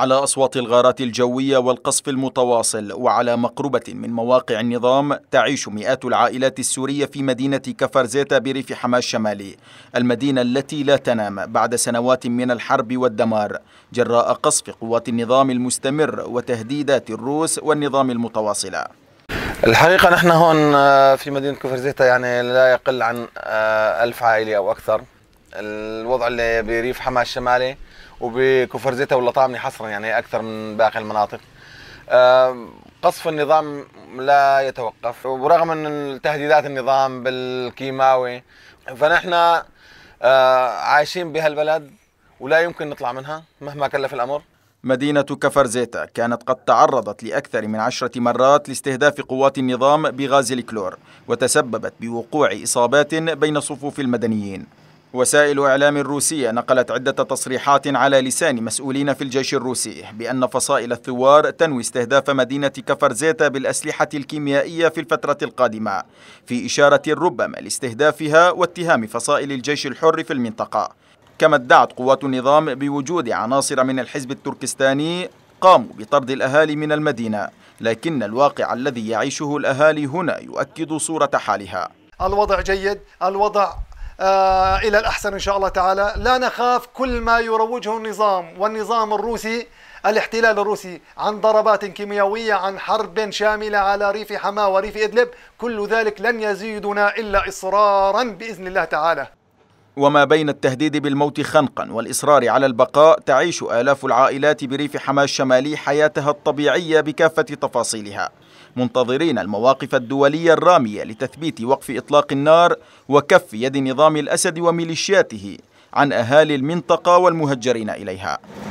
على أصوات الغارات الجوية والقصف المتواصل وعلى مقربة من مواقع النظام تعيش مئات العائلات السورية في مدينة كفرزيتا بريف حماة الشمالي المدينة التي لا تنام بعد سنوات من الحرب والدمار جراء قصف قوات النظام المستمر وتهديدات الروس والنظام المتواصلة الحقيقة نحن هون آه، في مدينة كفرزيتا يعني لا يقل عن آه، ألف عائلة أو أكثر الوضع اللي بريف حما الشمالي وبكفر زيتا واللطامني حصرا يعني اكثر من باقي المناطق قصف النظام لا يتوقف ورغم ان تهديدات النظام بالكيماوي فنحن آه، عايشين بهالبلد ولا يمكن نطلع منها مهما كلف الأمر مدينة كفر زيتا كانت قد تعرضت لأكثر من عشرة مرات لاستهداف قوات النظام بغاز الكلور وتسببت بوقوع إصابات بين صفوف المدنيين وسائل إعلام روسية نقلت عدة تصريحات على لسان مسؤولين في الجيش الروسي بأن فصائل الثوار تنوي استهداف مدينة كفرزيتا بالأسلحة الكيميائية في الفترة القادمة في إشارة ربما لاستهدافها واتهام فصائل الجيش الحر في المنطقة كما ادعت قوات النظام بوجود عناصر من الحزب التركستاني قاموا بطرد الأهالي من المدينة لكن الواقع الذي يعيشه الأهالي هنا يؤكد صورة حالها الوضع جيد الوضع آه، إلى الأحسن إن شاء الله تعالى لا نخاف كل ما يروجه النظام والنظام الروسي الاحتلال الروسي عن ضربات كيميائية عن حرب شاملة على ريف حماة وريف إدلب كل ذلك لن يزيدنا إلا إصرارا بإذن الله تعالى وما بين التهديد بالموت خنقا والإصرار على البقاء تعيش آلاف العائلات بريف حماة الشمالي حياتها الطبيعية بكافة تفاصيلها منتظرين المواقف الدولية الرامية لتثبيت وقف إطلاق النار وكف يد نظام الأسد وميليشياته عن أهالي المنطقة والمهجرين إليها